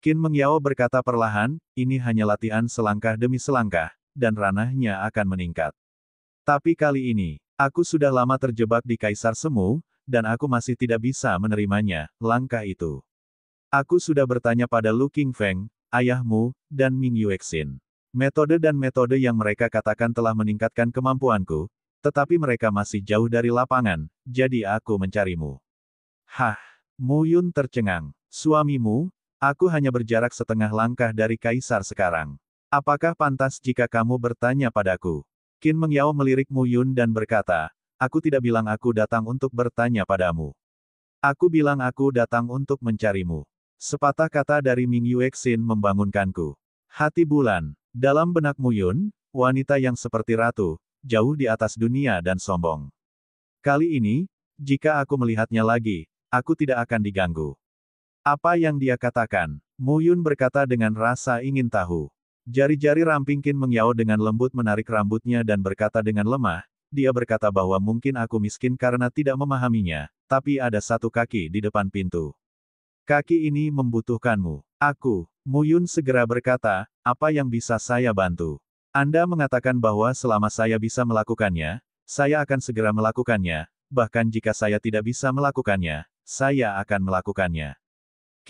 Kin Mengyao berkata perlahan, ini hanya latihan selangkah demi selangkah, dan ranahnya akan meningkat. Tapi kali ini, aku sudah lama terjebak di Kaisar Semu, dan aku masih tidak bisa menerimanya, langkah itu. Aku sudah bertanya pada Lu King Feng, ayahmu, dan Ming Yuexin. Metode dan metode yang mereka katakan telah meningkatkan kemampuanku, tetapi mereka masih jauh dari lapangan, jadi aku mencarimu. Hah, Mu Yun tercengang. Suamimu, Aku hanya berjarak setengah langkah dari kaisar sekarang. Apakah pantas jika kamu bertanya padaku? Qin Mengyao melirik Mu Yun dan berkata, Aku tidak bilang aku datang untuk bertanya padamu. Aku bilang aku datang untuk mencarimu. Sepatah kata dari Ming Yuexin membangunkanku. Hati bulan. Dalam benak Mu Yun, wanita yang seperti ratu, jauh di atas dunia dan sombong. Kali ini, jika aku melihatnya lagi, aku tidak akan diganggu. Apa yang dia katakan? Mu Yun berkata dengan rasa ingin tahu. Jari-jari ramping Rampingkin mengyao dengan lembut menarik rambutnya dan berkata dengan lemah, dia berkata bahwa mungkin aku miskin karena tidak memahaminya, tapi ada satu kaki di depan pintu. Kaki ini membutuhkanmu. Aku, Mu Yun segera berkata, apa yang bisa saya bantu? Anda mengatakan bahwa selama saya bisa melakukannya, saya akan segera melakukannya, bahkan jika saya tidak bisa melakukannya, saya akan melakukannya.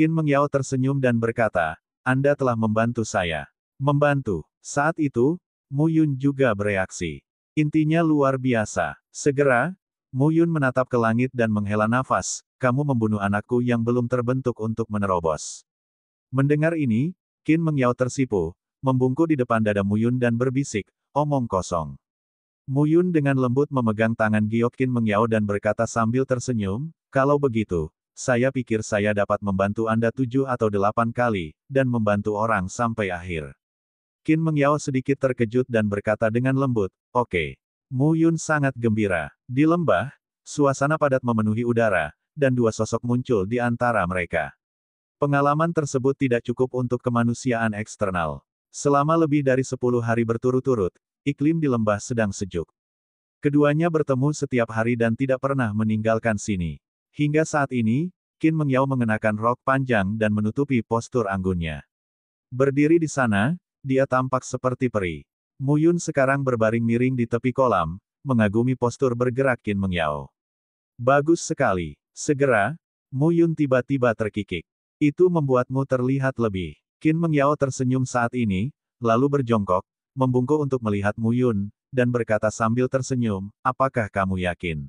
Qin Mengyao tersenyum dan berkata, Anda telah membantu saya. Membantu. Saat itu, Mu Yun juga bereaksi. Intinya luar biasa. Segera, Mu Yun menatap ke langit dan menghela nafas, kamu membunuh anakku yang belum terbentuk untuk menerobos. Mendengar ini, Qin Mengyao tersipu, membungkuk di depan dada Mu Yun dan berbisik, omong kosong. Mu Yun dengan lembut memegang tangan Giok Qin Mengyao dan berkata sambil tersenyum, kalau begitu, saya pikir saya dapat membantu Anda tujuh atau delapan kali, dan membantu orang sampai akhir. Qin Mengyao sedikit terkejut dan berkata dengan lembut, oke. Okay. Mu Yun sangat gembira. Di lembah, suasana padat memenuhi udara, dan dua sosok muncul di antara mereka. Pengalaman tersebut tidak cukup untuk kemanusiaan eksternal. Selama lebih dari sepuluh hari berturut-turut, iklim di lembah sedang sejuk. Keduanya bertemu setiap hari dan tidak pernah meninggalkan sini. Hingga saat ini, Qin Mengyao mengenakan rok panjang dan menutupi postur anggunnya. Berdiri di sana, dia tampak seperti peri. Mu Yun sekarang berbaring miring di tepi kolam, mengagumi postur bergerak Qin Mengyao. Bagus sekali. Segera, Mu Yun tiba-tiba terkikik. Itu membuatmu terlihat lebih. Qin Mengyao tersenyum saat ini, lalu berjongkok, membungkuk untuk melihat Mu Yun, dan berkata sambil tersenyum, apakah kamu yakin?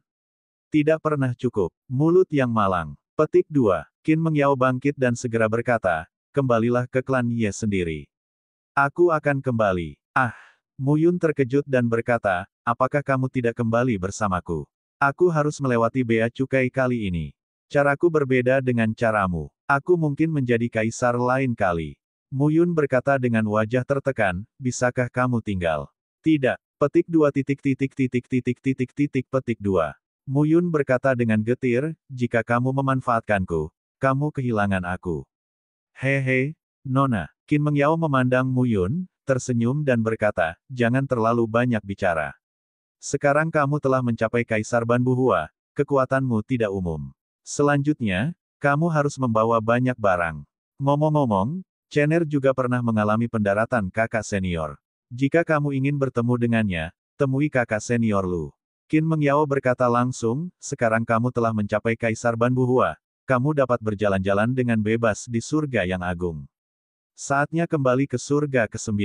Tidak pernah cukup. Mulut yang malang. Petik 2. Kin Mengyao bangkit dan segera berkata, kembalilah ke klan Ye sendiri. Aku akan kembali. Ah! Muyun terkejut dan berkata, apakah kamu tidak kembali bersamaku? Aku harus melewati bea cukai kali ini. Caraku berbeda dengan caramu. Aku mungkin menjadi kaisar lain kali. Muyun berkata dengan wajah tertekan, bisakah kamu tinggal? Tidak. Petik dua titik titik titik titik titik titik petik dua. Muyun berkata dengan getir, jika kamu memanfaatkanku, kamu kehilangan aku. Hehe, Nona, Qin Mengyao memandang Muyun, tersenyum dan berkata, jangan terlalu banyak bicara. Sekarang kamu telah mencapai Kaisar Banbuhua, kekuatanmu tidak umum. Selanjutnya, kamu harus membawa banyak barang. Ngomong-ngomong, Chener juga pernah mengalami pendaratan kakak senior. Jika kamu ingin bertemu dengannya, temui kakak senior Lu. Qin Mengyao berkata langsung, sekarang kamu telah mencapai Kaisar Banbuhua, kamu dapat berjalan-jalan dengan bebas di surga yang agung. Saatnya kembali ke surga ke-9.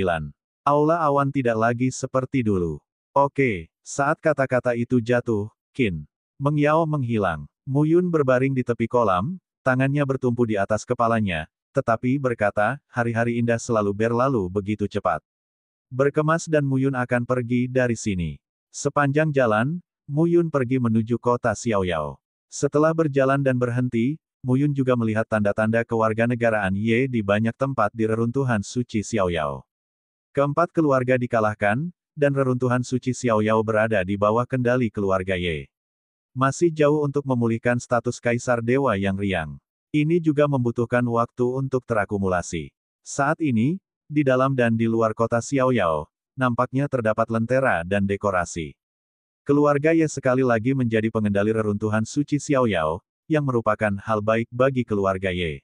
Aula awan tidak lagi seperti dulu. Oke, saat kata-kata itu jatuh, Qin. Mengyao menghilang. Muyun berbaring di tepi kolam, tangannya bertumpu di atas kepalanya, tetapi berkata, hari-hari indah selalu berlalu begitu cepat. Berkemas dan Muyun akan pergi dari sini. Sepanjang jalan, Muyun pergi menuju kota Xiaoyao. Setelah berjalan dan berhenti, Muyun juga melihat tanda-tanda kewarganegaraan Ye di banyak tempat di reruntuhan suci Xiaoyao. Keempat keluarga dikalahkan, dan reruntuhan suci Xiaoyao berada di bawah kendali keluarga Ye. Masih jauh untuk memulihkan status Kaisar Dewa yang riang. Ini juga membutuhkan waktu untuk terakumulasi. Saat ini, di dalam dan di luar kota Xiaoyao, nampaknya terdapat lentera dan dekorasi. Keluarga Ye sekali lagi menjadi pengendali reruntuhan Suci Xiao Yao, yang merupakan hal baik bagi keluarga Ye.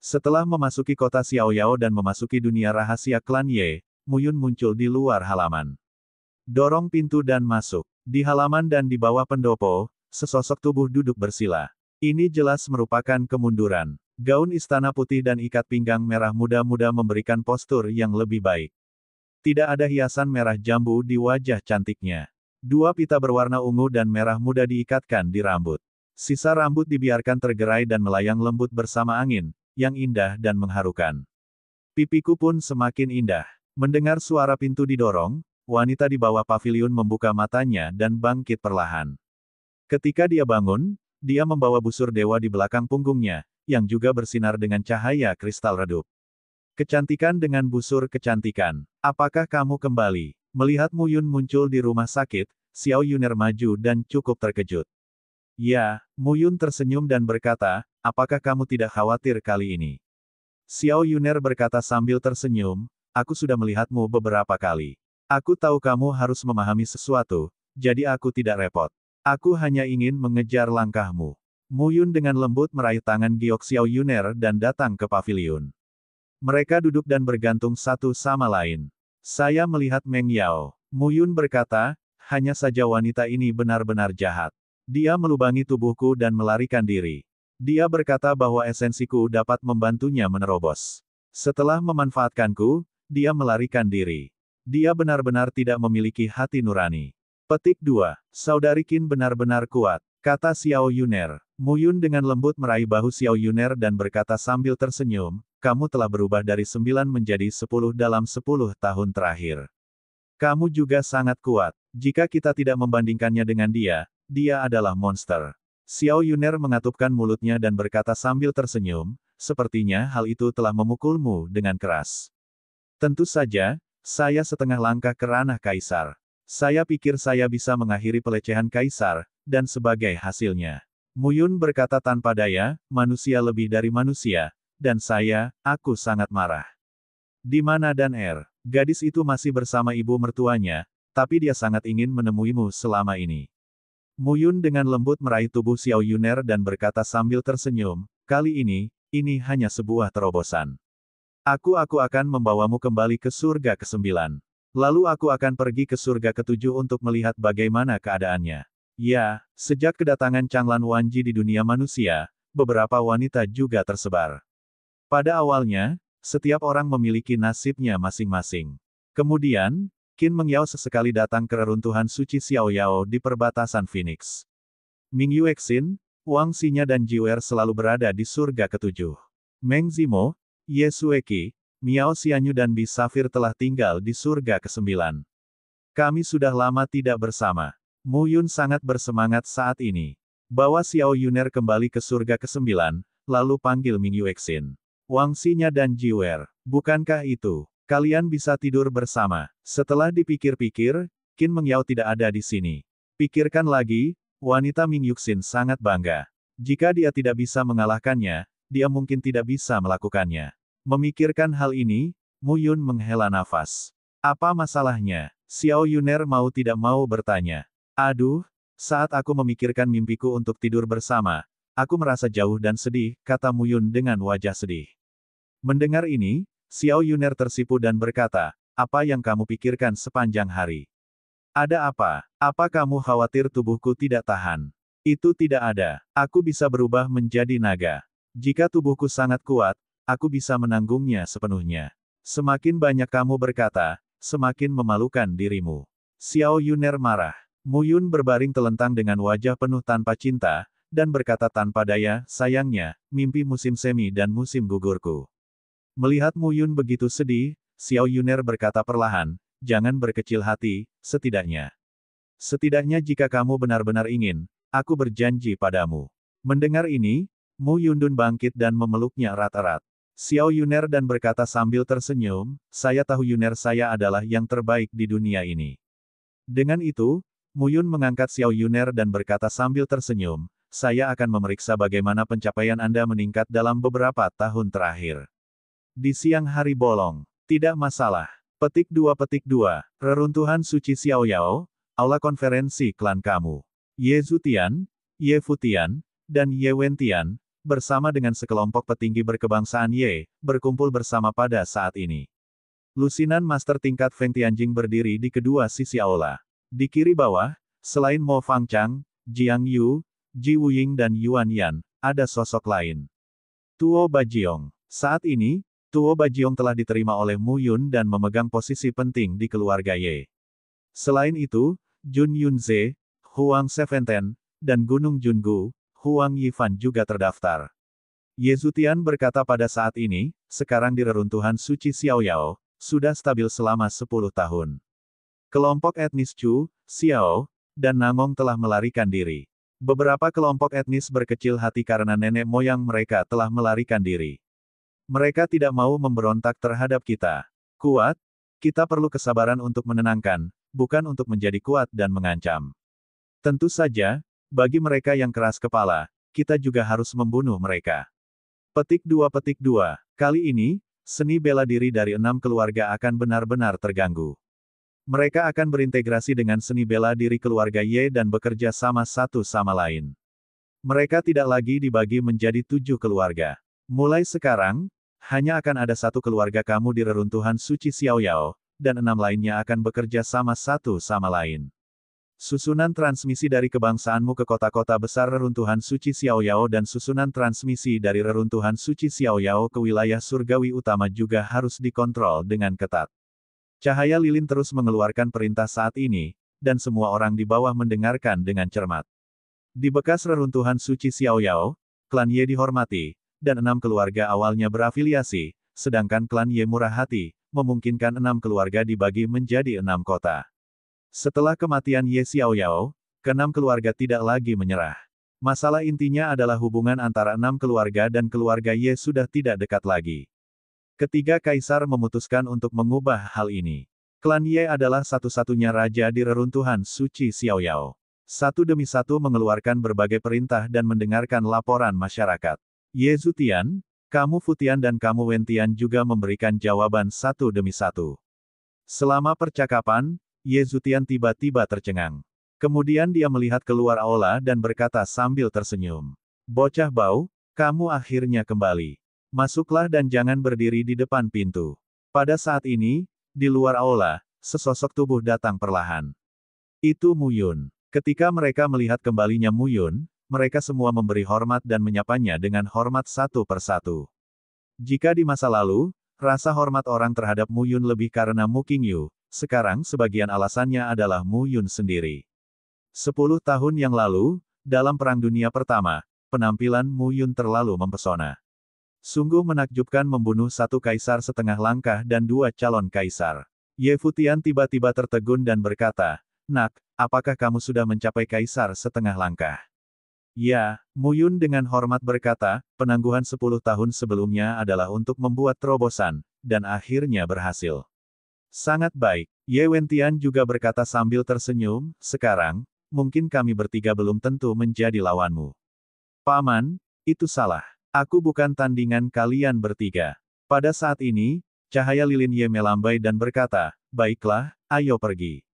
Setelah memasuki kota Xiao Yao dan memasuki dunia rahasia klan Ye, Muyun muncul di luar halaman. Dorong pintu dan masuk. Di halaman dan di bawah pendopo, sesosok tubuh duduk bersila. Ini jelas merupakan kemunduran. Gaun istana putih dan ikat pinggang merah muda-muda memberikan postur yang lebih baik. Tidak ada hiasan merah jambu di wajah cantiknya. Dua pita berwarna ungu dan merah muda diikatkan di rambut. Sisa rambut dibiarkan tergerai dan melayang lembut bersama angin, yang indah dan mengharukan. Pipiku pun semakin indah. Mendengar suara pintu didorong, wanita di bawah pavilion membuka matanya dan bangkit perlahan. Ketika dia bangun, dia membawa busur dewa di belakang punggungnya, yang juga bersinar dengan cahaya kristal redup. Kecantikan dengan busur kecantikan. Apakah kamu kembali? Melihat Mu Yun muncul di rumah sakit, Xiao Yuner maju dan cukup terkejut. Ya, Mu Yun tersenyum dan berkata, apakah kamu tidak khawatir kali ini? Xiao Yuner berkata sambil tersenyum, aku sudah melihatmu beberapa kali. Aku tahu kamu harus memahami sesuatu, jadi aku tidak repot. Aku hanya ingin mengejar langkahmu. Mu Yun dengan lembut meraih tangan Giok Xiao Yuner dan datang ke pavilion. Mereka duduk dan bergantung satu sama lain. Saya melihat Meng Yao. Muyun berkata, hanya saja wanita ini benar-benar jahat. Dia melubangi tubuhku dan melarikan diri. Dia berkata bahwa esensiku dapat membantunya menerobos. Setelah memanfaatkanku, dia melarikan diri. Dia benar-benar tidak memiliki hati nurani. Petik 2. Saudari Qin benar-benar kuat. Kata Xiao Yuner. Muyun dengan lembut meraih bahu Xiao Yuner dan berkata sambil tersenyum, kamu telah berubah dari sembilan menjadi sepuluh dalam sepuluh tahun terakhir. Kamu juga sangat kuat. Jika kita tidak membandingkannya dengan dia, dia adalah monster. Xiao Yuner mengatupkan mulutnya dan berkata sambil tersenyum, sepertinya hal itu telah memukulmu dengan keras. Tentu saja, saya setengah langkah ke ranah kaisar. Saya pikir saya bisa mengakhiri pelecehan kaisar, dan sebagai hasilnya. Muyun berkata tanpa daya, manusia lebih dari manusia, dan saya, aku sangat marah. Di mana dan Er, Gadis itu masih bersama ibu mertuanya, tapi dia sangat ingin menemuimu selama ini. Muyun dengan lembut meraih tubuh Xiao Yuner dan berkata sambil tersenyum, kali ini, ini hanya sebuah terobosan. Aku-aku akan membawamu kembali ke surga kesembilan. Lalu aku akan pergi ke surga ketujuh untuk melihat bagaimana keadaannya. Ya, sejak kedatangan Changlan Wanji di dunia manusia, beberapa wanita juga tersebar. Pada awalnya, setiap orang memiliki nasibnya masing-masing. Kemudian, Qin Mengyao sesekali datang ke reruntuhan suci Xiao Yao di perbatasan Phoenix. Ming Yuexin, Wang Xinya dan Jiwer selalu berada di surga ketujuh. Meng Zimo, Ye Sueki, Miao Xianyu dan Bi Safir telah tinggal di surga ke-9. Kami sudah lama tidak bersama. Mu Yun sangat bersemangat saat ini. Bawa Xiao Yuner kembali ke surga ke-9, lalu panggil Ming Xin. Wang Xinya dan Jiwer. Bukankah itu? Kalian bisa tidur bersama. Setelah dipikir-pikir, Qin Mengyao tidak ada di sini. Pikirkan lagi, wanita Ming Xin sangat bangga. Jika dia tidak bisa mengalahkannya, dia mungkin tidak bisa melakukannya. Memikirkan hal ini, Mu Yun menghela nafas. Apa masalahnya? Xiao Yuner mau tidak mau bertanya. Aduh, saat aku memikirkan mimpiku untuk tidur bersama, aku merasa jauh dan sedih, kata Mu Yun dengan wajah sedih. Mendengar ini, Xiao Yuner tersipu dan berkata, apa yang kamu pikirkan sepanjang hari? Ada apa? Apa kamu khawatir tubuhku tidak tahan? Itu tidak ada. Aku bisa berubah menjadi naga. Jika tubuhku sangat kuat, aku bisa menanggungnya sepenuhnya. Semakin banyak kamu berkata, semakin memalukan dirimu. Xiao Yuner marah. Muyun berbaring telentang dengan wajah penuh tanpa cinta, dan berkata tanpa daya, sayangnya, mimpi musim semi dan musim gugurku. Melihat Muyun begitu sedih, Xiao Yuner berkata perlahan, jangan berkecil hati, setidaknya. Setidaknya jika kamu benar-benar ingin, aku berjanji padamu. Mendengar ini, Mu Yundun bangkit dan memeluknya erat-erat. Xiao Yuner dan berkata sambil tersenyum, saya tahu Yuner saya adalah yang terbaik di dunia ini. Dengan itu, Muyun mengangkat Xiao Yuner dan berkata sambil tersenyum, saya akan memeriksa bagaimana pencapaian Anda meningkat dalam beberapa tahun terakhir. Di siang hari bolong, tidak masalah. Petik 2 petik 2, reruntuhan suci Xiao Yao, aula konferensi klan kamu. Ye Zutian, Ye Futian, dan Ye Wentian, bersama dengan sekelompok petinggi berkebangsaan Ye, berkumpul bersama pada saat ini. Lusinan master tingkat Feng Tianjing berdiri di kedua sisi aula. Di kiri bawah, selain Mo Fang Chang, Jiang Yu, Ji Wuying dan Yuan Yan, ada sosok lain. Tuo Bajiong. Saat ini, Tuo Bajiong telah diterima oleh Mu Yun dan memegang posisi penting di keluarga Ye. Selain itu, Jun Yunze, Huang Seventen, dan Gunung Jun Gu. Huang Yifan juga terdaftar. Ye Zutian berkata pada saat ini, sekarang di reruntuhan Suci Xiao Yao sudah stabil selama 10 tahun. Kelompok etnis Chu, Xiao, dan Nangong telah melarikan diri. Beberapa kelompok etnis berkecil hati karena nenek moyang mereka telah melarikan diri. Mereka tidak mau memberontak terhadap kita. Kuat, kita perlu kesabaran untuk menenangkan, bukan untuk menjadi kuat dan mengancam. Tentu saja, bagi mereka yang keras kepala, kita juga harus membunuh mereka. Petik 2 Petik 2. Kali ini, seni bela diri dari enam keluarga akan benar-benar terganggu. Mereka akan berintegrasi dengan seni bela diri keluarga Ye dan bekerja sama satu sama lain. Mereka tidak lagi dibagi menjadi tujuh keluarga. Mulai sekarang, hanya akan ada satu keluarga kamu di reruntuhan suci Xiaoyao, dan enam lainnya akan bekerja sama satu sama lain. Susunan transmisi dari kebangsaanmu ke kota-kota besar reruntuhan suci Xiaoyao dan susunan transmisi dari reruntuhan suci Xiaoyao ke wilayah surgawi utama juga harus dikontrol dengan ketat. Cahaya lilin terus mengeluarkan perintah saat ini, dan semua orang di bawah mendengarkan dengan cermat. Di bekas reruntuhan suci Xiaoyao, klan Ye dihormati, dan enam keluarga awalnya berafiliasi, sedangkan klan Ye murah hati, memungkinkan enam keluarga dibagi menjadi enam kota. Setelah kematian Ye Xiao Yao, keenam keluarga tidak lagi menyerah. Masalah intinya adalah hubungan antara enam keluarga dan keluarga Ye sudah tidak dekat lagi. Ketiga kaisar memutuskan untuk mengubah hal ini. Klan Ye adalah satu-satunya raja di reruntuhan suci Yao. Satu demi satu mengeluarkan berbagai perintah dan mendengarkan laporan masyarakat. Ye Zutian, kamu Futian dan kamu Wentian juga memberikan jawaban satu demi satu. Selama percakapan, Ye Zutian tiba-tiba tercengang. Kemudian dia melihat keluar aula dan berkata sambil tersenyum. Bocah bau, kamu akhirnya kembali. Masuklah dan jangan berdiri di depan pintu. Pada saat ini, di luar aula, sesosok tubuh datang perlahan. Itu Muyun. Ketika mereka melihat kembalinya Muyun, mereka semua memberi hormat dan menyapanya dengan hormat satu persatu. Jika di masa lalu, rasa hormat orang terhadap Muyun lebih karena Mu Qingyu, sekarang sebagian alasannya adalah Mu Yun sendiri. Sepuluh tahun yang lalu, dalam Perang Dunia Pertama, penampilan Mu Yun terlalu mempesona. Sungguh menakjubkan membunuh satu kaisar setengah langkah dan dua calon kaisar. Ye Futian tiba-tiba tertegun dan berkata, Nak, apakah kamu sudah mencapai kaisar setengah langkah? Ya, Mu Yun dengan hormat berkata, penangguhan sepuluh tahun sebelumnya adalah untuk membuat terobosan, dan akhirnya berhasil. Sangat baik. Ye Wentian juga berkata sambil tersenyum, sekarang, mungkin kami bertiga belum tentu menjadi lawanmu. Paman, itu salah. Aku bukan tandingan kalian bertiga. Pada saat ini, cahaya lilin Ye melambai dan berkata, baiklah, ayo pergi.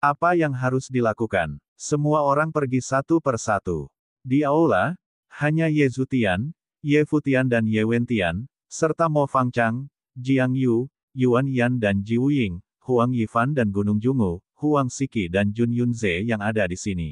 Apa yang harus dilakukan? Semua orang pergi satu per satu. Di aula, hanya Ye Zutian, Ye Futian dan Ye Wentian, serta Mo Fangchang, Jiang Yu, Yuan Yan dan Ji Wuying, Huang Yifan dan Gunung Jungu, Huang Siki dan Jun Yunze yang ada di sini.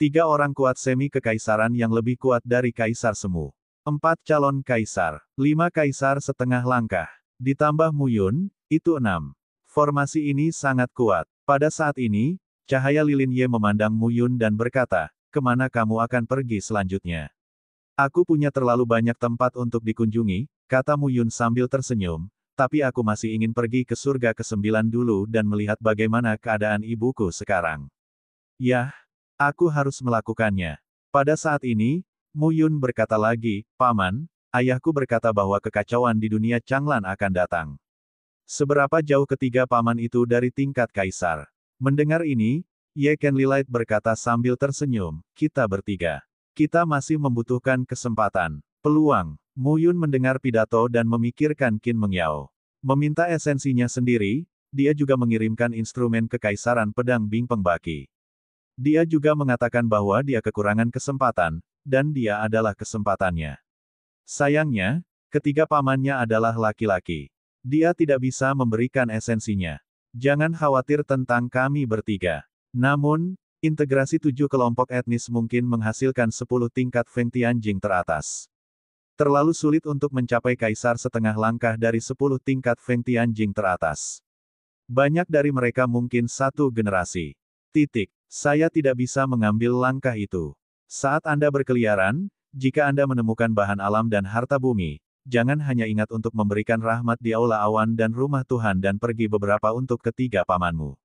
Tiga orang kuat semi kekaisaran yang lebih kuat dari kaisar semu. Empat calon kaisar, lima kaisar setengah langkah. Ditambah Muyun, itu enam. Formasi ini sangat kuat. Pada saat ini, cahaya lilin Ye memandang Muyun dan berkata, kemana kamu akan pergi selanjutnya? Aku punya terlalu banyak tempat untuk dikunjungi, kata Muyun sambil tersenyum, tapi aku masih ingin pergi ke surga ke-9 dulu dan melihat bagaimana keadaan ibuku sekarang. Yah, aku harus melakukannya. Pada saat ini, Mu Yun berkata lagi, Paman, ayahku berkata bahwa kekacauan di dunia Changlan akan datang. Seberapa jauh ketiga paman itu dari tingkat kaisar? Mendengar ini, Ye Ken Lilait berkata sambil tersenyum, kita bertiga. Kita masih membutuhkan kesempatan, peluang, Mu Yun mendengar pidato dan memikirkan Qin Mengyao. Meminta esensinya sendiri, dia juga mengirimkan instrumen kekaisaran pedang Bing Pengbaki. Dia juga mengatakan bahwa dia kekurangan kesempatan, dan dia adalah kesempatannya. Sayangnya, ketiga pamannya adalah laki-laki. Dia tidak bisa memberikan esensinya. Jangan khawatir tentang kami bertiga. Namun, integrasi tujuh kelompok etnis mungkin menghasilkan sepuluh tingkat Feng Tianjing teratas. Terlalu sulit untuk mencapai kaisar setengah langkah dari sepuluh tingkat Feng Tianjing teratas. Banyak dari mereka mungkin satu generasi. Titik. Saya tidak bisa mengambil langkah itu. Saat Anda berkeliaran, jika Anda menemukan bahan alam dan harta bumi, jangan hanya ingat untuk memberikan rahmat di aula awan dan rumah Tuhan dan pergi beberapa untuk ketiga pamanmu.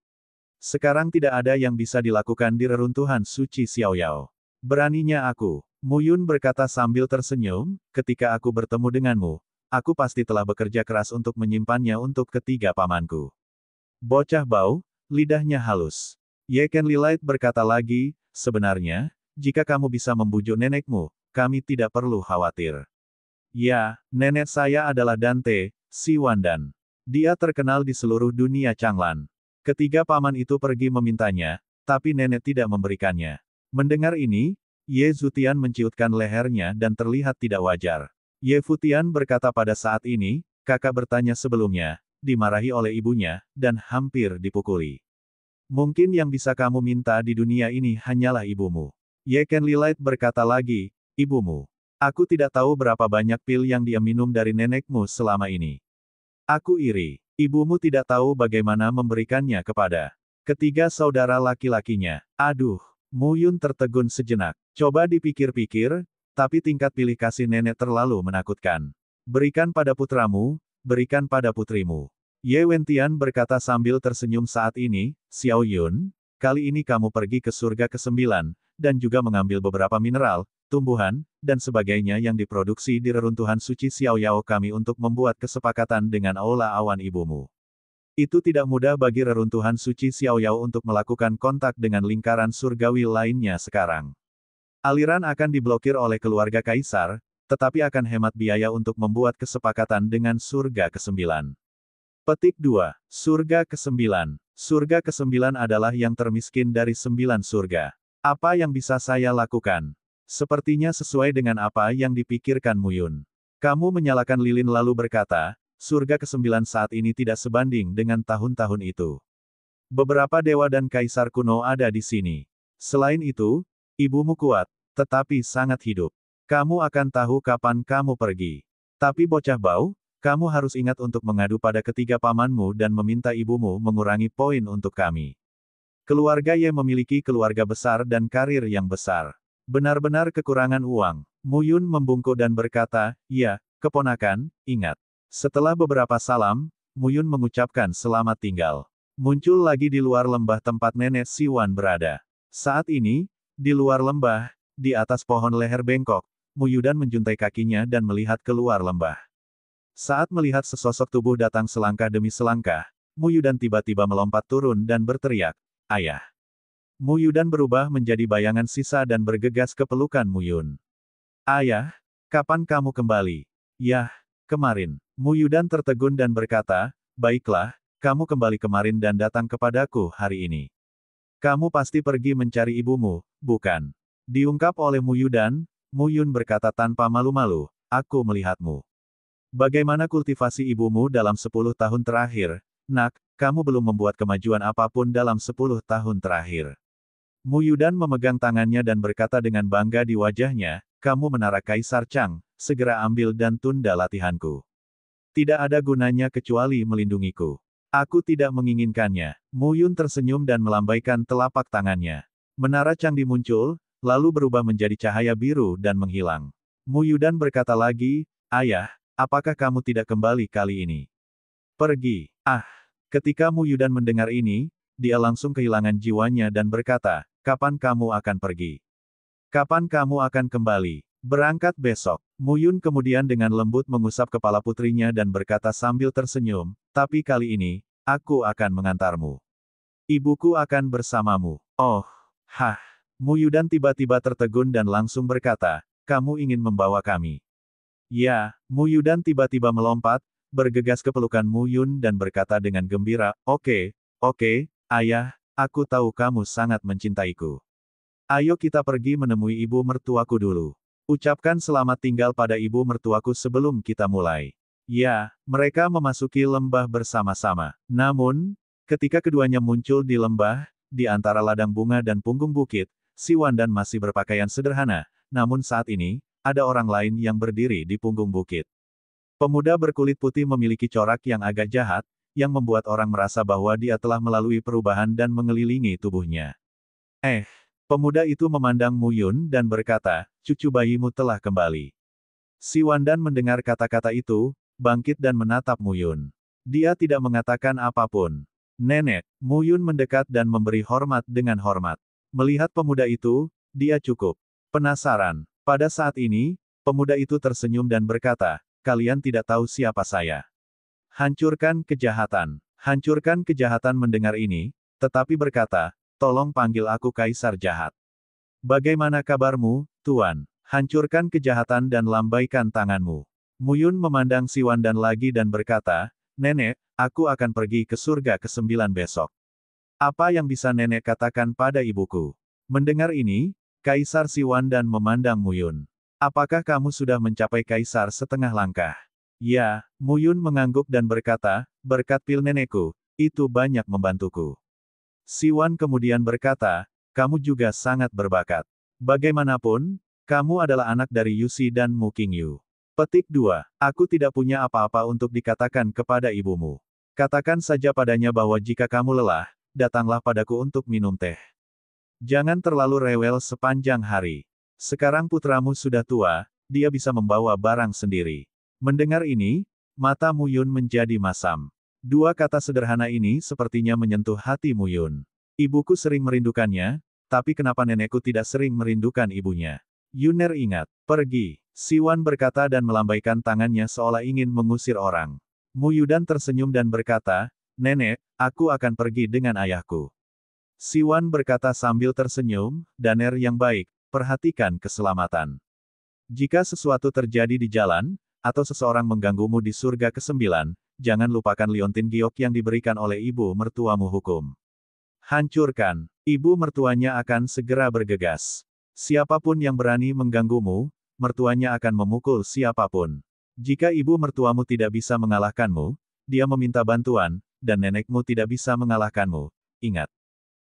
Sekarang tidak ada yang bisa dilakukan di reruntuhan suci Xiaoyao. Beraninya aku, Muyun berkata sambil tersenyum, ketika aku bertemu denganmu, aku pasti telah bekerja keras untuk menyimpannya untuk ketiga pamanku. Bocah bau, lidahnya halus. Ye Ken Light berkata lagi, sebenarnya, jika kamu bisa membujuk nenekmu, kami tidak perlu khawatir. Ya, nenek saya adalah Dante, si Wandan. Dia terkenal di seluruh dunia Changlan. Ketiga paman itu pergi memintanya, tapi nenek tidak memberikannya. Mendengar ini, Ye Zutian menciutkan lehernya dan terlihat tidak wajar. Ye Futian berkata pada saat ini, kakak bertanya sebelumnya, dimarahi oleh ibunya, dan hampir dipukuli. Mungkin yang bisa kamu minta di dunia ini hanyalah ibumu. Ye Ken Lilait berkata lagi, ibumu. Aku tidak tahu berapa banyak pil yang dia minum dari nenekmu selama ini. Aku iri. Ibumu tidak tahu bagaimana memberikannya kepada ketiga saudara laki-lakinya. Aduh, Muyun tertegun sejenak. Coba dipikir-pikir, tapi tingkat pilih kasih nenek terlalu menakutkan. Berikan pada putramu, berikan pada putrimu. Ye Wentian berkata sambil tersenyum saat ini, Xiao Yun, kali ini kamu pergi ke surga ke-9, dan juga mengambil beberapa mineral, tumbuhan, dan sebagainya yang diproduksi di reruntuhan suci Xiao Yao kami untuk membuat kesepakatan dengan Aula Awan Ibumu. Itu tidak mudah bagi reruntuhan suci Xiao Yao untuk melakukan kontak dengan lingkaran surgawi lainnya sekarang. Aliran akan diblokir oleh keluarga kaisar, tetapi akan hemat biaya untuk membuat kesepakatan dengan surga ke-9. Petik 2. Surga ke-9. Surga ke-9 adalah yang termiskin dari sembilan surga. Apa yang bisa saya lakukan? Sepertinya sesuai dengan apa yang dipikirkan Muyun. Kamu menyalakan lilin lalu berkata, surga ke-9 saat ini tidak sebanding dengan tahun-tahun itu. Beberapa dewa dan kaisar kuno ada di sini. Selain itu, ibumu kuat, tetapi sangat hidup. Kamu akan tahu kapan kamu pergi. Tapi bocah bau, kamu harus ingat untuk mengadu pada ketiga pamanmu dan meminta ibumu mengurangi poin untuk kami. Keluarga Ye memiliki keluarga besar dan karir yang besar. Benar-benar kekurangan uang. Muyun membungkuk dan berkata, Ya, keponakan, ingat. Setelah beberapa salam, Muyun mengucapkan selamat tinggal. Muncul lagi di luar lembah tempat nenek Siwan berada. Saat ini, di luar lembah, di atas pohon leher bengkok, Muyudan menjuntai kakinya dan melihat keluar lembah. Saat melihat sesosok tubuh datang selangkah demi selangkah, Muyudan tiba-tiba melompat turun dan berteriak, Ayah! Muyudan berubah menjadi bayangan sisa dan bergegas ke pelukan Muyun. Ayah, kapan kamu kembali? Yah, kemarin. Muyudan tertegun dan berkata, Baiklah, kamu kembali kemarin dan datang kepadaku hari ini. Kamu pasti pergi mencari ibumu, bukan? Diungkap oleh Mu Yudan, Mu Yun berkata tanpa malu-malu, aku melihatmu. Bagaimana kultivasi ibumu dalam 10 tahun terakhir, nak, kamu belum membuat kemajuan apapun dalam 10 tahun terakhir. Mu Yudan memegang tangannya dan berkata dengan bangga di wajahnya, kamu menara Kaisar Chang, segera ambil dan tunda latihanku. Tidak ada gunanya kecuali melindungiku. Aku tidak menginginkannya. Mu Yun tersenyum dan melambaikan telapak tangannya. Menara Chang dimuncul lalu berubah menjadi cahaya biru dan menghilang. Muyudan berkata lagi, Ayah, apakah kamu tidak kembali kali ini? Pergi. Ah, ketika Muyudan mendengar ini, dia langsung kehilangan jiwanya dan berkata, kapan kamu akan pergi? Kapan kamu akan kembali? Berangkat besok. Muyun kemudian dengan lembut mengusap kepala putrinya dan berkata sambil tersenyum, tapi kali ini, aku akan mengantarmu. Ibuku akan bersamamu. Oh, hah. Muyudan tiba-tiba tertegun dan langsung berkata, kamu ingin membawa kami. Ya, Muyudan tiba-tiba melompat, bergegas ke pelukan Muyun dan berkata dengan gembira, oke, oke, ayah, aku tahu kamu sangat mencintaiku. Ayo kita pergi menemui ibu mertuaku dulu. Ucapkan selamat tinggal pada ibu mertuaku sebelum kita mulai. Ya, mereka memasuki lembah bersama-sama. Namun, ketika keduanya muncul di lembah, di antara ladang bunga dan punggung bukit, si dan masih berpakaian sederhana, namun saat ini, ada orang lain yang berdiri di punggung bukit. Pemuda berkulit putih memiliki corak yang agak jahat, yang membuat orang merasa bahwa dia telah melalui perubahan dan mengelilingi tubuhnya. Eh, pemuda itu memandang Mu Yun dan berkata, cucu bayimu telah kembali. Si dan mendengar kata-kata itu, bangkit dan menatap Mu Yun. Dia tidak mengatakan apapun. Nenek, Mu Yun mendekat dan memberi hormat dengan hormat. Melihat pemuda itu, dia cukup penasaran. Pada saat ini, pemuda itu tersenyum dan berkata, kalian tidak tahu siapa saya. Hancurkan kejahatan. Hancurkan kejahatan mendengar ini, tetapi berkata, tolong panggil aku kaisar jahat. Bagaimana kabarmu, Tuan? Hancurkan kejahatan dan lambaikan tanganmu. Muyun memandang Siwan dan lagi dan berkata, Nenek, aku akan pergi ke surga ke sembilan besok. Apa yang bisa nenek katakan pada ibuku? Mendengar ini, Kaisar Siwan dan memandang Muyun. Apakah kamu sudah mencapai Kaisar setengah langkah? Ya, Muyun mengangguk dan berkata, berkat pil nenekku, itu banyak membantuku. Siwan kemudian berkata, kamu juga sangat berbakat. Bagaimanapun, kamu adalah anak dari Yusi dan Mu Qingyu. Yu. Petik 2. Aku tidak punya apa-apa untuk dikatakan kepada ibumu. Katakan saja padanya bahwa jika kamu lelah, datanglah padaku untuk minum teh. Jangan terlalu rewel sepanjang hari. Sekarang putramu sudah tua, dia bisa membawa barang sendiri. Mendengar ini, mata Muyun menjadi masam. Dua kata sederhana ini sepertinya menyentuh hati Muyun. Ibuku sering merindukannya, tapi kenapa nenekku tidak sering merindukan ibunya? Yuner ingat, pergi, Siwan berkata dan melambaikan tangannya seolah ingin mengusir orang. Muyudan tersenyum dan berkata, Nenek, aku akan pergi dengan ayahku. Siwan berkata sambil tersenyum, Daner yang baik, perhatikan keselamatan. Jika sesuatu terjadi di jalan, atau seseorang mengganggumu di surga ke-9, jangan lupakan liontin giok yang diberikan oleh ibu mertuamu hukum. Hancurkan, ibu mertuanya akan segera bergegas. Siapapun yang berani mengganggumu, mertuanya akan memukul siapapun. Jika ibu mertuamu tidak bisa mengalahkanmu, dia meminta bantuan, dan nenekmu tidak bisa mengalahkanmu. Ingat.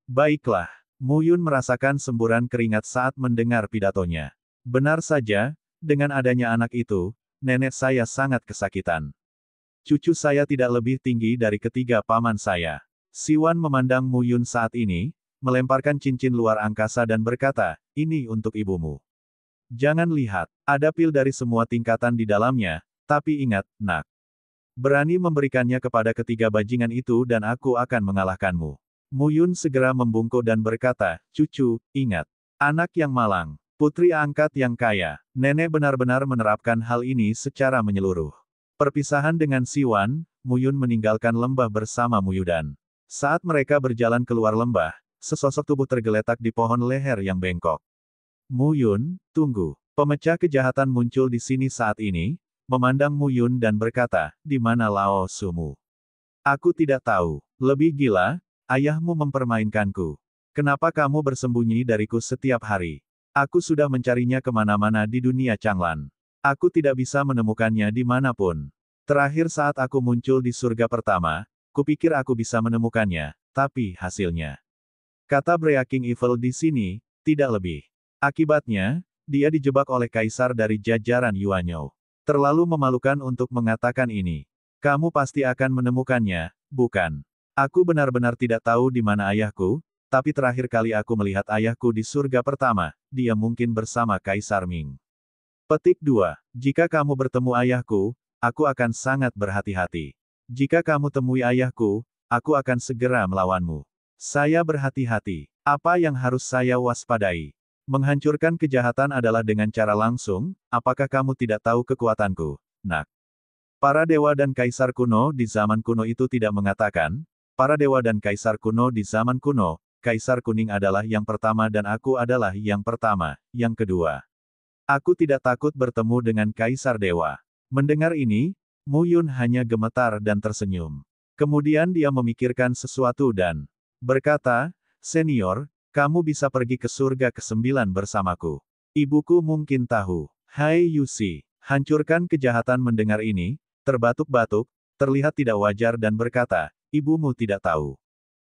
Baiklah. Mu Yun merasakan semburan keringat saat mendengar pidatonya. Benar saja, dengan adanya anak itu, nenek saya sangat kesakitan. Cucu saya tidak lebih tinggi dari ketiga paman saya. Siwan memandang Mu Yun saat ini, melemparkan cincin luar angkasa dan berkata, ini untuk ibumu. Jangan lihat, ada pil dari semua tingkatan di dalamnya, tapi ingat, nak. Berani memberikannya kepada ketiga bajingan itu dan aku akan mengalahkanmu. Mu Yun segera membungkuk dan berkata, Cucu, ingat. Anak yang malang, putri angkat yang kaya, nenek benar-benar menerapkan hal ini secara menyeluruh. Perpisahan dengan Siwan, Yun meninggalkan lembah bersama Mu Muyudan. Saat mereka berjalan keluar lembah, sesosok tubuh tergeletak di pohon leher yang bengkok. Mu Yun, tunggu. Pemecah kejahatan muncul di sini saat ini, memandang Mu Yun dan berkata, di mana Lao Sumu? Aku tidak tahu. Lebih gila, ayahmu mempermainkanku. Kenapa kamu bersembunyi dariku setiap hari? Aku sudah mencarinya kemana-mana di dunia Changlan. Aku tidak bisa menemukannya di dimanapun. Terakhir saat aku muncul di surga pertama, kupikir aku bisa menemukannya, tapi hasilnya. Kata Breaking Evil di sini, tidak lebih. Akibatnya, dia dijebak oleh kaisar dari jajaran Yuanyou. Terlalu memalukan untuk mengatakan ini. Kamu pasti akan menemukannya, bukan? Aku benar-benar tidak tahu di mana ayahku, tapi terakhir kali aku melihat ayahku di surga pertama, dia mungkin bersama Kaisar Ming. Petik 2. Jika kamu bertemu ayahku, aku akan sangat berhati-hati. Jika kamu temui ayahku, aku akan segera melawanmu. Saya berhati-hati. Apa yang harus saya waspadai? Menghancurkan kejahatan adalah dengan cara langsung, apakah kamu tidak tahu kekuatanku, nak? Para dewa dan kaisar kuno di zaman kuno itu tidak mengatakan, para dewa dan kaisar kuno di zaman kuno, kaisar kuning adalah yang pertama dan aku adalah yang pertama, yang kedua. Aku tidak takut bertemu dengan kaisar dewa. Mendengar ini, Mu Yun hanya gemetar dan tersenyum. Kemudian dia memikirkan sesuatu dan berkata, Senior, kamu bisa pergi ke surga ke kesembilan bersamaku. Ibuku mungkin tahu. Hai Yusi, hancurkan kejahatan mendengar ini, terbatuk-batuk, terlihat tidak wajar dan berkata, ibumu tidak tahu.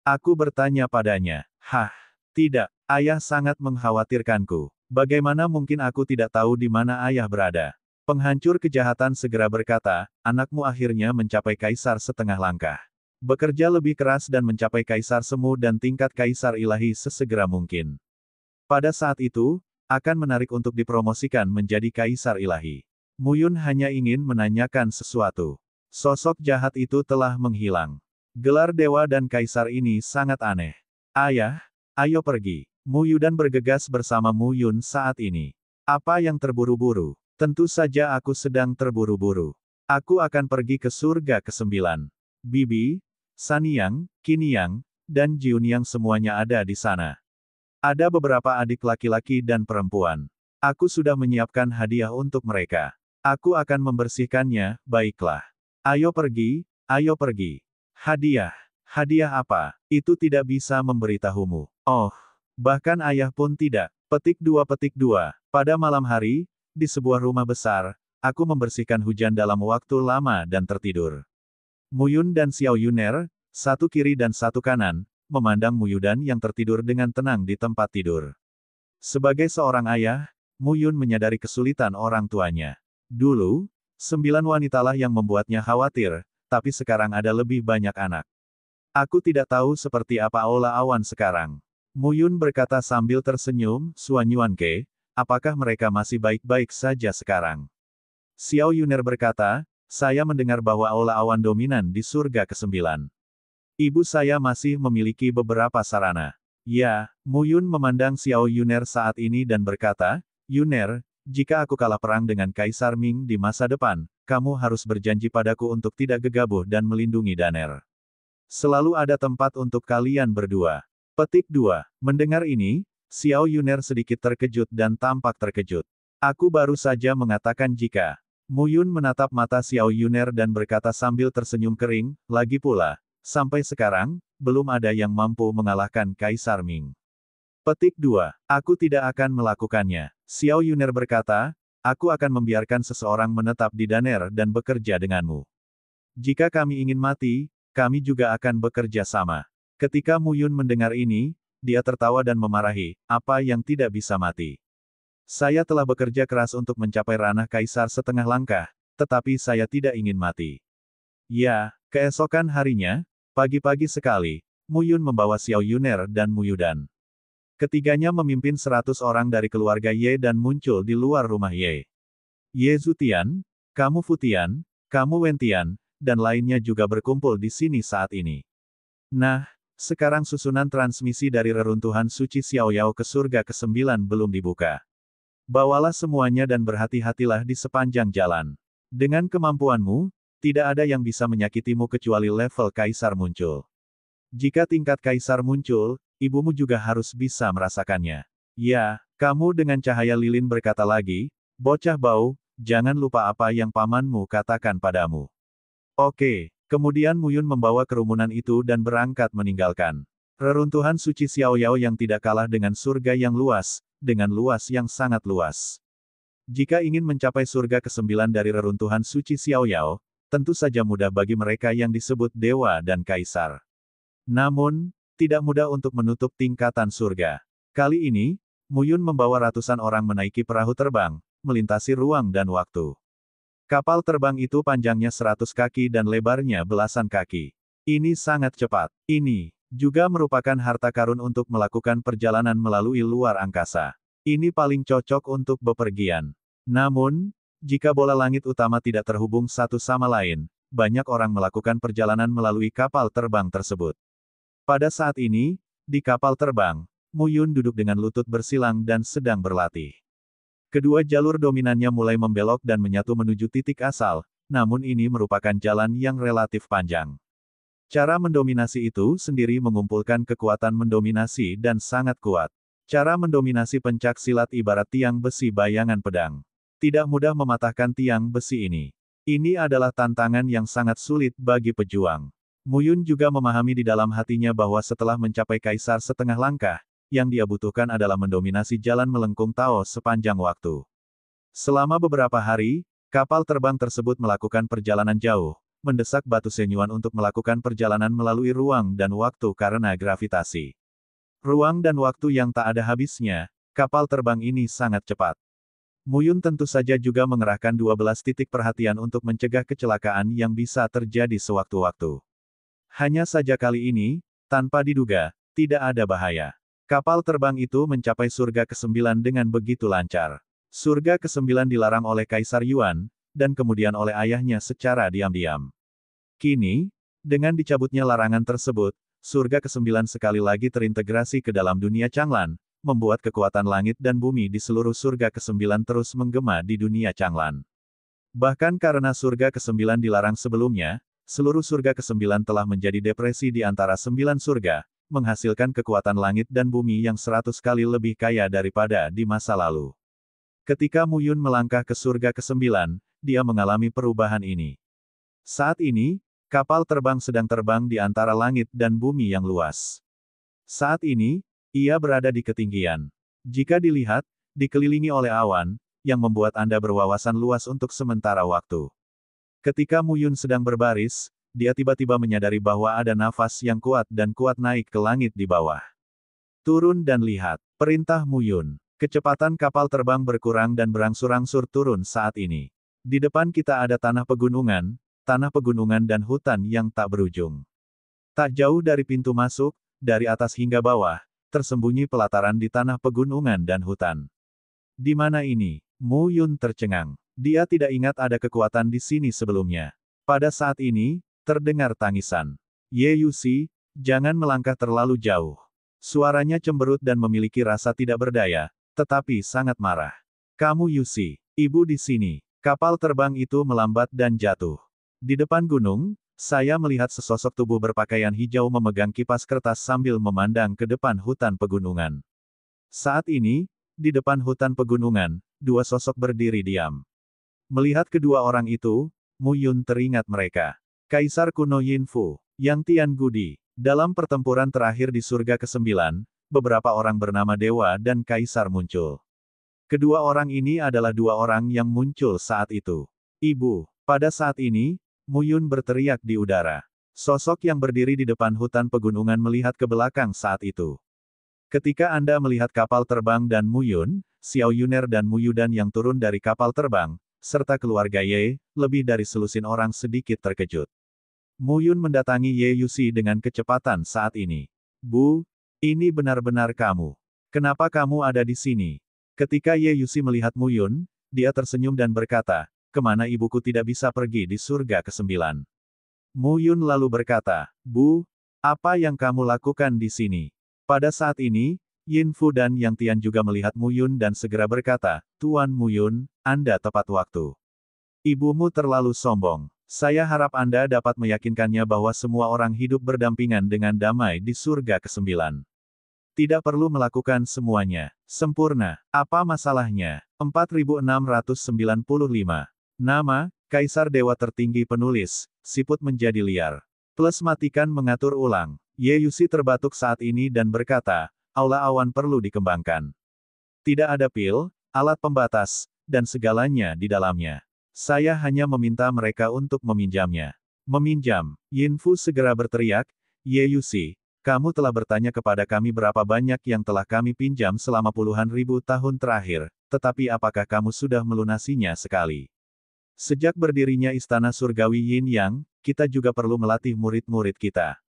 Aku bertanya padanya, hah, tidak, ayah sangat mengkhawatirkanku. Bagaimana mungkin aku tidak tahu di mana ayah berada? Penghancur kejahatan segera berkata, anakmu akhirnya mencapai kaisar setengah langkah bekerja lebih keras dan mencapai kaisar semu dan tingkat kaisar ilahi sesegera mungkin. Pada saat itu, akan menarik untuk dipromosikan menjadi kaisar ilahi. Muyun hanya ingin menanyakan sesuatu. Sosok jahat itu telah menghilang. Gelar dewa dan kaisar ini sangat aneh. Ayah, ayo pergi. Muyudan bergegas bersama Muyun saat ini. Apa yang terburu-buru? Tentu saja aku sedang terburu-buru. Aku akan pergi ke surga ke kesembilan. Bibi, Saniang, Kiniang, dan Jiunyang semuanya ada di sana. Ada beberapa adik laki-laki dan perempuan. Aku sudah menyiapkan hadiah untuk mereka. Aku akan membersihkannya, baiklah. Ayo pergi, ayo pergi. Hadiah. Hadiah apa? Itu tidak bisa memberitahumu. Oh, bahkan ayah pun tidak. Petik dua petik dua. Pada malam hari, di sebuah rumah besar, aku membersihkan hujan dalam waktu lama dan tertidur. Muyun dan Xiao Yuner, satu kiri dan satu kanan, memandang Muyudan yang tertidur dengan tenang di tempat tidur. Sebagai seorang ayah, Muyun menyadari kesulitan orang tuanya. Dulu, sembilan wanitalah yang membuatnya khawatir, tapi sekarang ada lebih banyak anak. Aku tidak tahu seperti apa Aula Awan sekarang. Muyun berkata sambil tersenyum, Suan Yuanke, apakah mereka masih baik-baik saja sekarang? Xiao Yuner berkata, saya mendengar bahwa aula awan dominan di surga ke-9. Ibu saya masih memiliki beberapa sarana. Ya, Muyun memandang Xiao Yuner saat ini dan berkata, Yuner, jika aku kalah perang dengan Kaisar Ming di masa depan, kamu harus berjanji padaku untuk tidak gegabah dan melindungi Daner. Selalu ada tempat untuk kalian berdua. Petik 2. Mendengar ini, Xiao Yuner sedikit terkejut dan tampak terkejut. Aku baru saja mengatakan jika Mu Yun menatap mata Xiao Yuner dan berkata sambil tersenyum kering, lagi pula, sampai sekarang, belum ada yang mampu mengalahkan Kaisar Ming. Petik 2. Aku tidak akan melakukannya. Xiao Yuner berkata, aku akan membiarkan seseorang menetap di Daner dan bekerja denganmu. Jika kami ingin mati, kami juga akan bekerja sama. Ketika Mu Yun mendengar ini, dia tertawa dan memarahi, apa yang tidak bisa mati. Saya telah bekerja keras untuk mencapai ranah kaisar setengah langkah, tetapi saya tidak ingin mati. Ya, keesokan harinya, pagi-pagi sekali, Mu Yun membawa Xiao Yuner dan Mu Yudan. Ketiganya memimpin seratus orang dari keluarga Ye dan muncul di luar rumah Ye. Ye Zutian, kamu Futian, kamu Wentian, dan lainnya juga berkumpul di sini saat ini. Nah, sekarang susunan transmisi dari reruntuhan suci Xiao Yao ke surga ke-9 belum dibuka. Bawalah semuanya dan berhati-hatilah di sepanjang jalan. Dengan kemampuanmu, tidak ada yang bisa menyakitimu kecuali level kaisar muncul. Jika tingkat kaisar muncul, ibumu juga harus bisa merasakannya. Ya, kamu dengan cahaya lilin berkata lagi, bocah bau, jangan lupa apa yang pamanmu katakan padamu. Oke, kemudian Muyun membawa kerumunan itu dan berangkat meninggalkan. Reruntuhan suci Xiao Yao yang tidak kalah dengan surga yang luas, dengan luas yang sangat luas. Jika ingin mencapai surga kesembilan dari reruntuhan suci Xiaoyao, tentu saja mudah bagi mereka yang disebut dewa dan kaisar. Namun, tidak mudah untuk menutup tingkatan surga. Kali ini, Muyun membawa ratusan orang menaiki perahu terbang, melintasi ruang dan waktu. Kapal terbang itu panjangnya seratus kaki dan lebarnya belasan kaki. Ini sangat cepat. Ini juga merupakan harta karun untuk melakukan perjalanan melalui luar angkasa. Ini paling cocok untuk bepergian. Namun, jika bola langit utama tidak terhubung satu sama lain, banyak orang melakukan perjalanan melalui kapal terbang tersebut. Pada saat ini, di kapal terbang, Muyun duduk dengan lutut bersilang dan sedang berlatih. Kedua jalur dominannya mulai membelok dan menyatu menuju titik asal, namun ini merupakan jalan yang relatif panjang. Cara mendominasi itu sendiri mengumpulkan kekuatan mendominasi dan sangat kuat. Cara mendominasi pencak silat ibarat tiang besi bayangan pedang. Tidak mudah mematahkan tiang besi ini. Ini adalah tantangan yang sangat sulit bagi pejuang. Muyun juga memahami di dalam hatinya bahwa setelah mencapai kaisar setengah langkah, yang dia butuhkan adalah mendominasi jalan melengkung Tao sepanjang waktu. Selama beberapa hari, kapal terbang tersebut melakukan perjalanan jauh, mendesak batu senyuan untuk melakukan perjalanan melalui ruang dan waktu karena gravitasi. Ruang dan waktu yang tak ada habisnya, kapal terbang ini sangat cepat. Muyun tentu saja juga mengerahkan 12 titik perhatian untuk mencegah kecelakaan yang bisa terjadi sewaktu-waktu. Hanya saja kali ini, tanpa diduga, tidak ada bahaya. Kapal terbang itu mencapai surga ke-9 dengan begitu lancar. Surga ke-9 dilarang oleh Kaisar Yuan, dan kemudian oleh ayahnya secara diam-diam. Kini, dengan dicabutnya larangan tersebut, surga kesembilan sekali lagi terintegrasi ke dalam dunia Changlan, membuat kekuatan langit dan bumi di seluruh surga kesembilan terus menggema di dunia Changlan. Bahkan karena surga kesembilan dilarang sebelumnya, seluruh surga kesembilan telah menjadi depresi di antara sembilan surga, menghasilkan kekuatan langit dan bumi yang seratus kali lebih kaya daripada di masa lalu. Ketika Muyun melangkah ke surga kesembilan, dia mengalami perubahan ini. Saat ini, kapal terbang sedang terbang di antara langit dan bumi yang luas. Saat ini, ia berada di ketinggian. Jika dilihat, dikelilingi oleh awan, yang membuat Anda berwawasan luas untuk sementara waktu. Ketika Muyun sedang berbaris, dia tiba-tiba menyadari bahwa ada nafas yang kuat dan kuat naik ke langit di bawah. Turun dan lihat, perintah Muyun. Kecepatan kapal terbang berkurang dan berangsur-angsur turun saat ini. Di depan kita ada tanah pegunungan, tanah pegunungan dan hutan yang tak berujung. Tak jauh dari pintu masuk, dari atas hingga bawah, tersembunyi pelataran di tanah pegunungan dan hutan. Di mana ini? Mu Yun tercengang. Dia tidak ingat ada kekuatan di sini sebelumnya. Pada saat ini, terdengar tangisan. Ye Yusi, jangan melangkah terlalu jauh. Suaranya cemberut dan memiliki rasa tidak berdaya, tetapi sangat marah. Kamu Yusi, ibu di sini, Kapal terbang itu melambat dan jatuh. Di depan gunung, saya melihat sesosok tubuh berpakaian hijau memegang kipas kertas sambil memandang ke depan hutan pegunungan. Saat ini, di depan hutan pegunungan, dua sosok berdiri diam. Melihat kedua orang itu, Muyun teringat mereka. Kaisar kuno Fu, Yang Tian Gudi. Dalam pertempuran terakhir di surga ke-9, beberapa orang bernama dewa dan kaisar muncul. Kedua orang ini adalah dua orang yang muncul saat itu. Ibu, pada saat ini, Muyun berteriak di udara. Sosok yang berdiri di depan hutan pegunungan melihat ke belakang saat itu. Ketika Anda melihat kapal terbang dan Muyun, Xiao Yuner dan Muyudan yang turun dari kapal terbang, serta keluarga Ye, lebih dari selusin orang sedikit terkejut. Muyun mendatangi Ye Yusi dengan kecepatan saat ini. Bu, ini benar-benar kamu. Kenapa kamu ada di sini? Ketika Ye Yusi melihat Mu Yun, dia tersenyum dan berkata, kemana ibuku tidak bisa pergi di surga ke-9. Mu Yun lalu berkata, Bu, apa yang kamu lakukan di sini? Pada saat ini, Yin Fu dan Yang Tian juga melihat Mu Yun dan segera berkata, Tuan Mu Yun, Anda tepat waktu. Ibumu terlalu sombong. Saya harap Anda dapat meyakinkannya bahwa semua orang hidup berdampingan dengan damai di surga ke-9. Tidak perlu melakukan semuanya. Sempurna. Apa masalahnya? 4695. Nama, Kaisar Dewa Tertinggi Penulis, Siput menjadi liar. Plus matikan mengatur ulang. Ye Yusi terbatuk saat ini dan berkata, aula awan perlu dikembangkan. Tidak ada pil, alat pembatas, dan segalanya di dalamnya. Saya hanya meminta mereka untuk meminjamnya. Meminjam, Yin Fu segera berteriak, "Ye Yusi!" Kamu telah bertanya kepada kami berapa banyak yang telah kami pinjam selama puluhan ribu tahun terakhir, tetapi apakah kamu sudah melunasinya sekali? Sejak berdirinya Istana Surgawi Yin Yang, kita juga perlu melatih murid-murid kita.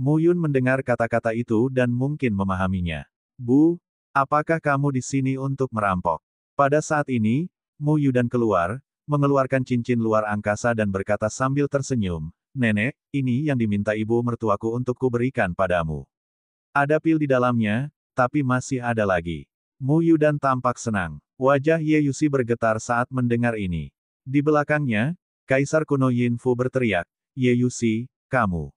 Mu Yun mendengar kata-kata itu dan mungkin memahaminya. Bu, apakah kamu di sini untuk merampok? Pada saat ini, Mu Yudan keluar, mengeluarkan cincin luar angkasa dan berkata sambil tersenyum, Nenek, ini yang diminta ibu mertuaku untuk kuberikan padamu. Ada pil di dalamnya, tapi masih ada lagi. Mu Yudan tampak senang. Wajah Ye Yusi bergetar saat mendengar ini. Di belakangnya, Kaisar kuno Yin Fu berteriak, Ye Yusi, kamu.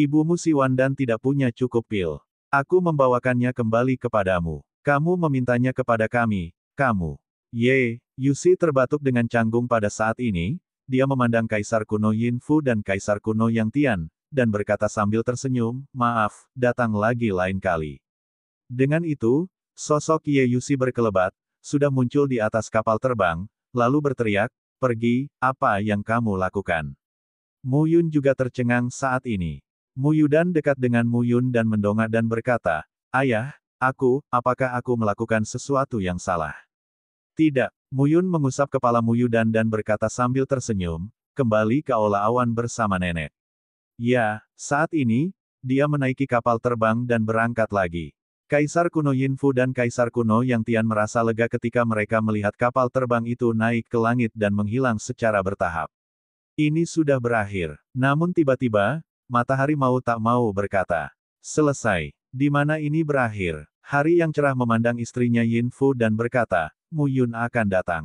Ibumu si Wandan tidak punya cukup pil. Aku membawakannya kembali kepadamu. Kamu memintanya kepada kami, kamu. Ye, Yusi terbatuk dengan canggung pada saat ini, dia memandang Kaisar kuno Yin Fu dan Kaisar kuno Yang Tian, dan berkata sambil tersenyum, maaf, datang lagi lain kali. Dengan itu, sosok Ye Yusi berkelebat, sudah muncul di atas kapal terbang, lalu berteriak, pergi, apa yang kamu lakukan? Mu Yun juga tercengang saat ini. Mu Yudan dekat dengan Mu Yun dan mendongak dan berkata, Ayah, aku, apakah aku melakukan sesuatu yang salah? Tidak, Muyun mengusap kepala Muyudan dan berkata sambil tersenyum, kembali ke Aula Awan bersama nenek. Ya, saat ini, dia menaiki kapal terbang dan berangkat lagi. Kaisar kuno Yinfu dan Kaisar kuno Yang Tian merasa lega ketika mereka melihat kapal terbang itu naik ke langit dan menghilang secara bertahap. Ini sudah berakhir. Namun tiba-tiba, matahari mau tak mau berkata, selesai. Di mana ini berakhir? Hari yang cerah memandang istrinya Yinfu dan berkata, Mu Yun akan datang.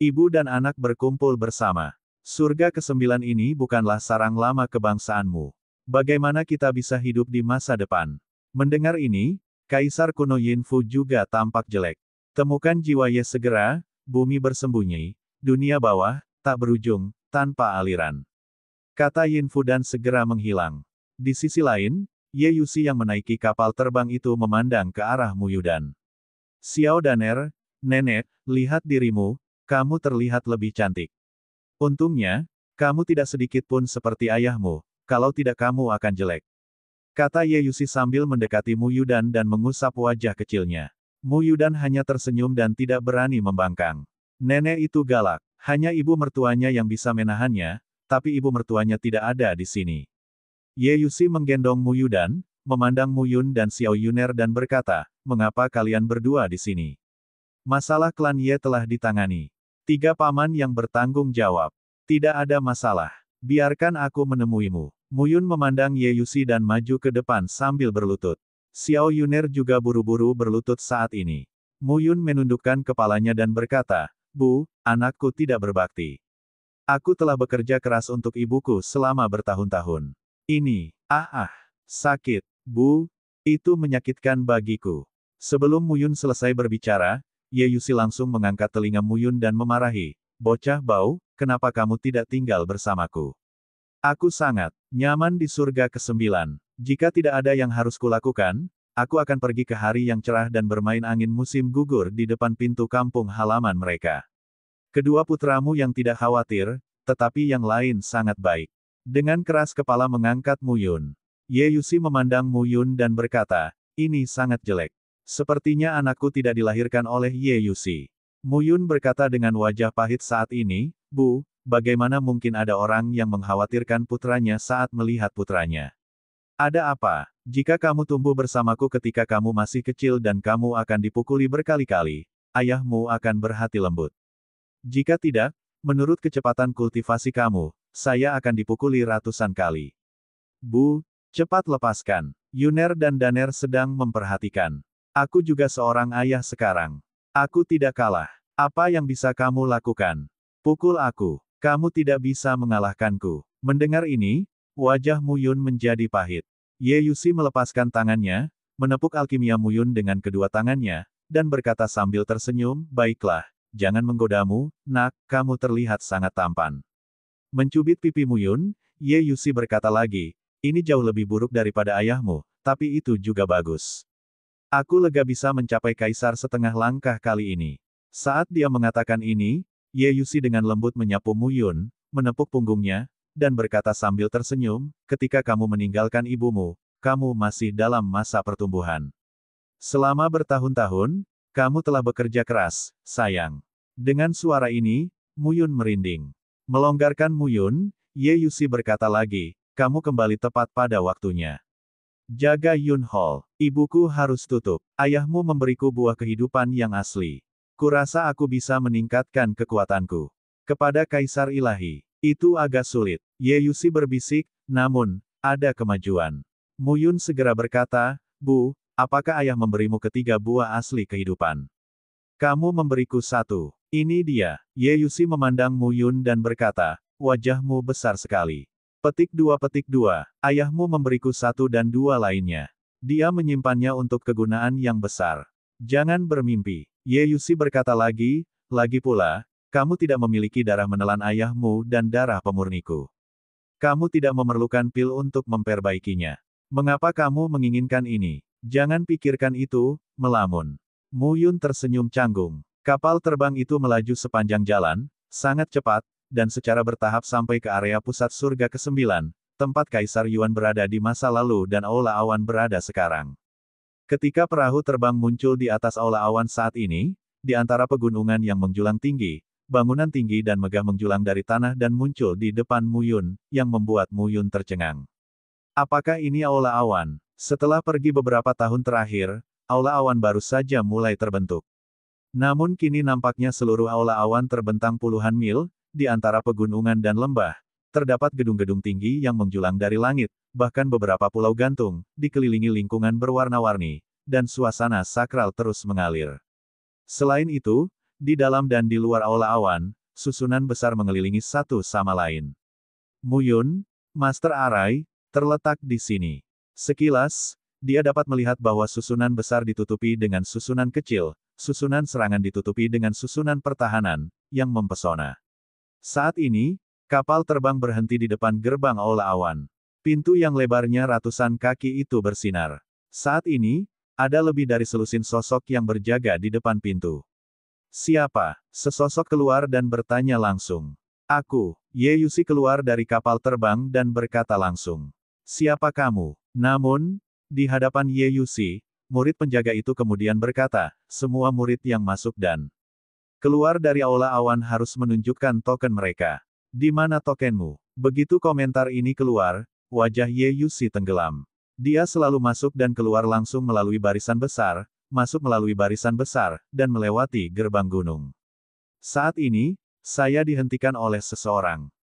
Ibu dan anak berkumpul bersama. Surga kesembilan ini bukanlah sarang lama kebangsaanmu. Bagaimana kita bisa hidup di masa depan? Mendengar ini, Kaisar kuno Fu juga tampak jelek. Temukan jiwa Ye segera, bumi bersembunyi, dunia bawah, tak berujung, tanpa aliran. Kata Yin Fu dan segera menghilang. Di sisi lain, Ye Yusi yang menaiki kapal terbang itu memandang ke arah Muyudan. Xiao Daner, Nenek, lihat dirimu, kamu terlihat lebih cantik. Untungnya, kamu tidak sedikit pun seperti ayahmu, kalau tidak kamu akan jelek. Kata Ye Yusi sambil mendekati Mu Yudan dan mengusap wajah kecilnya. Mu Yudan hanya tersenyum dan tidak berani membangkang. Nenek itu galak, hanya ibu mertuanya yang bisa menahannya, tapi ibu mertuanya tidak ada di sini. Ye Yusi menggendong Mu Yudan, memandang Mu Yun dan Xiao Yuner dan berkata, mengapa kalian berdua di sini? Masalah klan Ye telah ditangani. Tiga paman yang bertanggung jawab. Tidak ada masalah. Biarkan aku menemuimu. Muyun memandang Ye Yusi dan maju ke depan sambil berlutut. Xiao Yuner juga buru-buru berlutut saat ini. Muyun menundukkan kepalanya dan berkata, Bu, anakku tidak berbakti. Aku telah bekerja keras untuk ibuku selama bertahun-tahun. Ini, ah ah, sakit, Bu, itu menyakitkan bagiku. Sebelum Muyun selesai berbicara, Ye Yusi langsung mengangkat telinga Muyun dan memarahi, Bocah bau, kenapa kamu tidak tinggal bersamaku? Aku sangat nyaman di surga kesembilan. Jika tidak ada yang harus kulakukan, aku akan pergi ke hari yang cerah dan bermain angin musim gugur di depan pintu kampung halaman mereka. Kedua putramu yang tidak khawatir, tetapi yang lain sangat baik. Dengan keras kepala mengangkat Muyun. Ye Yusi memandang Muyun dan berkata, ini sangat jelek. Sepertinya anakku tidak dilahirkan oleh Ye Yusi. Muyun berkata dengan wajah pahit saat ini, Bu, bagaimana mungkin ada orang yang mengkhawatirkan putranya saat melihat putranya? Ada apa? Jika kamu tumbuh bersamaku ketika kamu masih kecil dan kamu akan dipukuli berkali-kali, ayahmu akan berhati lembut. Jika tidak, menurut kecepatan kultivasi kamu, saya akan dipukuli ratusan kali. Bu, cepat lepaskan. Yuner dan Daner sedang memperhatikan. Aku juga seorang ayah sekarang. Aku tidak kalah. Apa yang bisa kamu lakukan? Pukul aku. Kamu tidak bisa mengalahkanku. Mendengar ini, wajah Muyun menjadi pahit. Ye Yusi melepaskan tangannya, menepuk alkimia Muyun dengan kedua tangannya, dan berkata sambil tersenyum, Baiklah, jangan menggodamu, nak, kamu terlihat sangat tampan. Mencubit pipi Muyun, Ye Yusi berkata lagi, ini jauh lebih buruk daripada ayahmu, tapi itu juga bagus. Aku lega bisa mencapai kaisar setengah langkah kali ini. Saat dia mengatakan ini, Ye Yusi dengan lembut menyapu Mu Yun, menepuk punggungnya, dan berkata sambil tersenyum, ketika kamu meninggalkan ibumu, kamu masih dalam masa pertumbuhan. Selama bertahun-tahun, kamu telah bekerja keras, sayang. Dengan suara ini, Mu Yun merinding. Melonggarkan Muyun, Ye Yusi berkata lagi, kamu kembali tepat pada waktunya. Jaga Yun Hall. Ibuku harus tutup. Ayahmu memberiku buah kehidupan yang asli. Kurasa aku bisa meningkatkan kekuatanku. Kepada Kaisar Ilahi. Itu agak sulit. Ye Yusi berbisik, namun, ada kemajuan. Mu Yun segera berkata, Bu, apakah ayah memberimu ketiga buah asli kehidupan? Kamu memberiku satu. Ini dia. Ye Yusi memandang Mu Yun dan berkata, wajahmu besar sekali. Petik dua petik dua, ayahmu memberiku satu dan dua lainnya. Dia menyimpannya untuk kegunaan yang besar. Jangan bermimpi. Ye Yusi berkata lagi, lagi pula, kamu tidak memiliki darah menelan ayahmu dan darah pemurniku. Kamu tidak memerlukan pil untuk memperbaikinya. Mengapa kamu menginginkan ini? Jangan pikirkan itu, melamun. Muyun tersenyum canggung. Kapal terbang itu melaju sepanjang jalan, sangat cepat, dan secara bertahap sampai ke area pusat surga ke-9, tempat Kaisar Yuan berada di masa lalu dan Aula Awan berada sekarang. Ketika perahu terbang muncul di atas Aula Awan saat ini, di antara pegunungan yang menjulang tinggi, bangunan tinggi dan megah menjulang dari tanah dan muncul di depan Muyun, yang membuat Muyun tercengang. Apakah ini Aula Awan? Setelah pergi beberapa tahun terakhir, Aula Awan baru saja mulai terbentuk. Namun kini nampaknya seluruh aula awan terbentang puluhan mil, di antara pegunungan dan lembah, terdapat gedung-gedung tinggi yang menjulang dari langit, bahkan beberapa pulau gantung, dikelilingi lingkungan berwarna-warni, dan suasana sakral terus mengalir. Selain itu, di dalam dan di luar aula awan, susunan besar mengelilingi satu sama lain. Muyun, Master Arai, terletak di sini. Sekilas, dia dapat melihat bahwa susunan besar ditutupi dengan susunan kecil, susunan serangan ditutupi dengan susunan pertahanan, yang mempesona. Saat ini, kapal terbang berhenti di depan gerbang Aula Awan. Pintu yang lebarnya ratusan kaki itu bersinar. Saat ini, ada lebih dari selusin sosok yang berjaga di depan pintu. Siapa? Sesosok keluar dan bertanya langsung. Aku, Ye Yusi keluar dari kapal terbang dan berkata langsung. Siapa kamu? Namun, di hadapan Ye Yusi murid penjaga itu kemudian berkata, semua murid yang masuk dan Keluar dari aula awan harus menunjukkan token mereka. Di mana tokenmu? Begitu komentar ini keluar, wajah Ye Yusi tenggelam. Dia selalu masuk dan keluar langsung melalui barisan besar, masuk melalui barisan besar, dan melewati gerbang gunung. Saat ini, saya dihentikan oleh seseorang.